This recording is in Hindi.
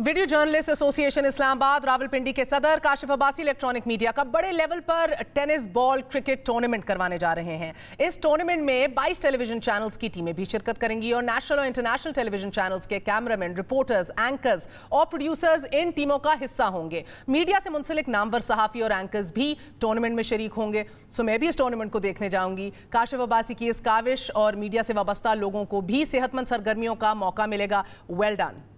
video journalist association Islamabad Rawalpindi के सदर काशिफ अब्बासी इलेक्ट्रॉनिक मीडिया का बड़े लेवल पर टेनिस बॉल क्रिकेट टूर्नामेंट करवाने जा रहे हैं इस टूर्नामेंट में 22 टेलीविजन चैनल्स की टीमें भी शिरकत करेंगी और नेशनल और इंटरनेशनल टेलीविजन चैनल्स के कैमरामैन रिपोर्टर्स एंकर्स और प्रोड्यूसर्स इन टीमों का हिस्सा होंगे मीडिया से मुंसलिक नामवर सहाफ़ी और एंकर्स भी टूर्नामेंट में शरीक होंगे सो मैं भी इस टूर्नामेंट को देखने जाऊँगी काशिफ अब्बासी की इस काविश और मीडिया से वाबस्ता लोगों को भी सेहतमंद सरगर्मियों का मौका मिलेगा वेल डन